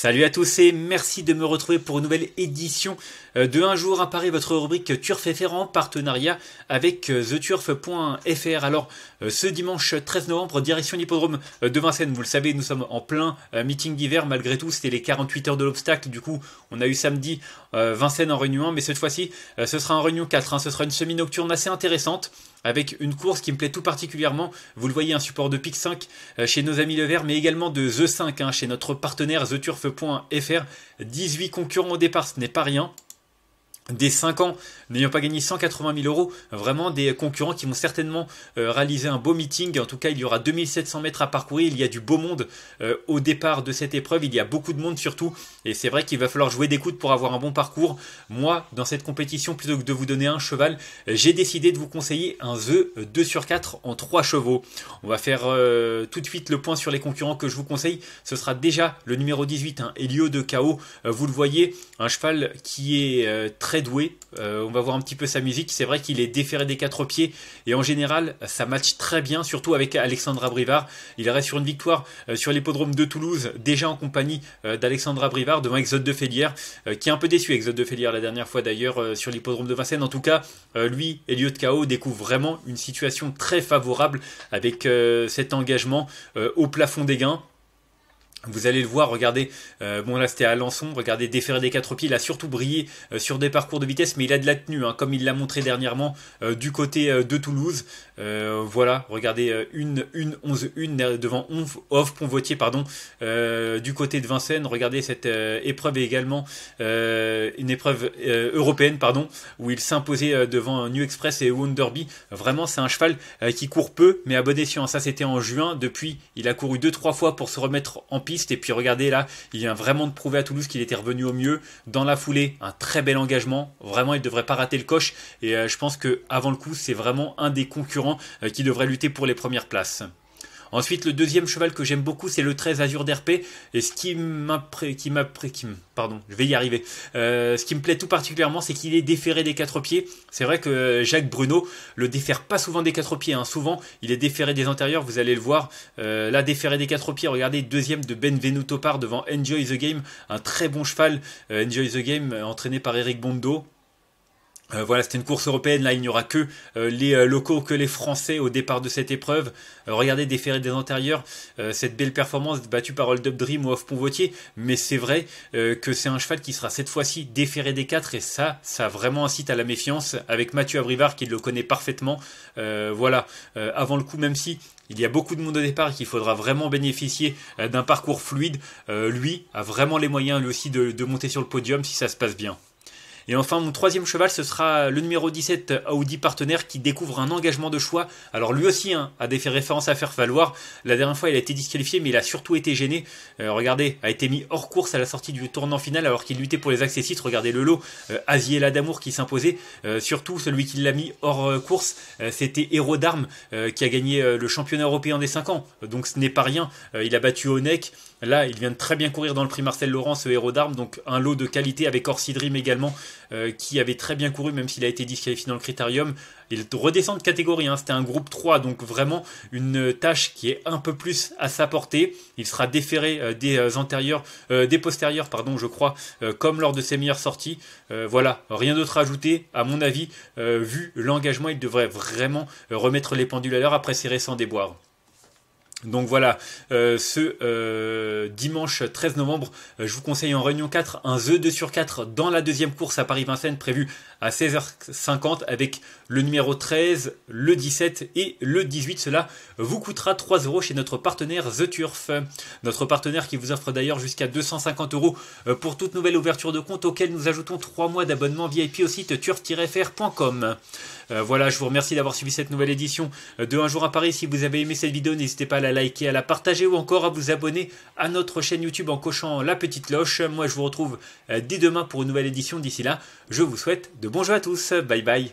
Salut à tous et merci de me retrouver pour une nouvelle édition euh, de Un jour à Paris, votre rubrique Turf FR en partenariat avec euh, theturf.fr. Alors euh, ce dimanche 13 novembre, direction l'hippodrome de Vincennes, vous le savez, nous sommes en plein meeting d'hiver, malgré tout c'était les 48 heures de l'obstacle, du coup on a eu samedi Vincennes en réunion mais cette fois-ci ce sera en réunion 4, hein. ce sera une semi-nocturne assez intéressante avec une course qui me plaît tout particulièrement. Vous le voyez, un support de Pic 5 euh, chez nos amis Levert, mais également de The 5 hein, chez notre partenaire TheTurf.fr. 18 concurrents au départ, ce n'est pas rien des 5 ans n'ayant pas gagné 180 000 euros, vraiment des concurrents qui vont certainement euh, réaliser un beau meeting. En tout cas, il y aura 2700 mètres à parcourir, il y a du beau monde euh, au départ de cette épreuve, il y a beaucoup de monde surtout, et c'est vrai qu'il va falloir jouer des coudes pour avoir un bon parcours. Moi, dans cette compétition, plutôt que de vous donner un cheval, j'ai décidé de vous conseiller un The 2 sur 4 en 3 chevaux. On va faire euh, tout de suite le point sur les concurrents que je vous conseille. Ce sera déjà le numéro 18, un Helio de KO. vous le voyez, un cheval qui est très doué. Euh, on va voir un petit peu sa musique. C'est vrai qu'il est déféré des quatre pieds et en général, ça match très bien, surtout avec Alexandre Brivard. Il reste sur une victoire euh, sur l'hippodrome de Toulouse, déjà en compagnie d'Alexandre euh, d'Alexandra devant Exode de Félière, qui est un peu déçu, Exode de Félière, la dernière fois d'ailleurs, sur l'hippodrome de Vincennes. En tout cas, lui et Lieu de Chaos découvre vraiment une situation très favorable avec cet engagement au plafond des gains. Vous allez le voir, regardez, euh, bon là c'était à Alençon, regardez déférer des quatre pieds, il a surtout brillé euh, sur des parcours de vitesse, mais il a de la tenue, hein, comme il l'a montré dernièrement euh, du côté de Toulouse. voilà, regardez, une, une, 11, une devant Off Off votier pardon, du côté de Vincennes. Regardez cette épreuve également, une épreuve européenne, pardon, où il s'imposait devant New Express et Wonderby. Vraiment, c'est un cheval qui court peu, mais à bon escient. Ça c'était en juin, depuis il a couru deux trois fois pour se remettre en et puis regardez là, il vient vraiment de prouver à Toulouse qu'il était revenu au mieux. Dans la foulée, un très bel engagement. Vraiment, il ne devrait pas rater le coche. Et euh, je pense que avant le coup, c'est vraiment un des concurrents euh, qui devrait lutter pour les premières places. Ensuite, le deuxième cheval que j'aime beaucoup, c'est le 13 Azur d'RP. Et ce qui m'impré... Qui Qui Pardon, je vais y arriver. Euh, ce qui me plaît tout particulièrement, c'est qu'il est déféré des quatre pieds. C'est vrai que Jacques Bruno le défère pas souvent des quatre pieds. Hein. Souvent, il est déféré des antérieurs, vous allez le voir. Euh, là, déféré des quatre pieds, regardez, deuxième de Benvenuto Par devant Enjoy the Game. Un très bon cheval, euh, Enjoy the Game, entraîné par Eric Bondo. Euh, voilà, c'était une course européenne, là il n'y aura que euh, les euh, locaux, que les Français au départ de cette épreuve. regardez déféré des antérieurs, cette belle performance battue par Old Up Dream ou Off Ponvotier, mais c'est vrai que c'est un cheval qui sera cette fois-ci déféré des quatre et ça, ça vraiment incite à la méfiance avec Mathieu Abrivard qui le connaît parfaitement. voilà, avant le coup même si il y a beaucoup de monde au départ qu'il faudra vraiment bénéficier d'un parcours fluide, lui a vraiment les moyens lui aussi de monter sur le podium si ça se passe bien. Et enfin, mon troisième cheval, ce sera le numéro 17, Audi Partenaire, qui découvre un engagement de choix. Alors lui aussi hein, a des références à faire valoir. La dernière fois, il a été disqualifié, mais il a surtout été gêné. Euh, regardez, a été mis hors course à la sortie du tournant final alors qu'il luttait pour les accessites. Regardez le lot, euh, d'Amour qui s'imposait. Euh, surtout, celui qui l'a mis hors euh, course, c'était Héros d'Armes, qui a gagné le championnat européen des 5 ans. Donc ce n'est pas rien. il a battu Onek. Là, il vient de très bien courir dans le prix Marcel Laurent, ce héros d'armes, donc un lot de qualité avec Orsidrim également, euh, qui avait très bien couru, même s'il a été disqualifié dans le critérium. Il redescend de catégorie, hein, c'était un groupe 3, donc vraiment une tâche qui est un peu plus à sa portée. Il sera déféré euh, des euh, antérieurs, des postérieurs, pardon, je crois, comme lors de ses meilleures sorties. voilà, rien d'autre à ajouter, à mon avis, vu l'engagement, il devrait vraiment remettre les pendules à l'heure après ses récents déboires. Donc voilà, euh, ce euh, dimanche 13 novembre, euh, je vous conseille en réunion 4 un The 2 sur 4 dans la deuxième course à Paris-Vincennes prévue à 16h50 avec le numéro 13, le 17 et le 18. Cela vous coûtera 3 euros chez notre partenaire The Turf. Notre partenaire qui vous offre d'ailleurs jusqu'à 250 euros pour toute nouvelle ouverture de compte auquel nous ajoutons 3 mois d'abonnement VIP au site turf-fr.com. voilà, je vous remercie d'avoir suivi cette nouvelle édition de Un jour à Paris. Si vous avez aimé cette vidéo, n'hésitez pas à la la liker, à la partager ou encore à vous abonner à notre chaîne YouTube en cochant la petite cloche. Moi, je vous retrouve euh, dès demain pour une nouvelle édition. D'ici là, je vous souhaite de bons jeux à tous. Bye bye.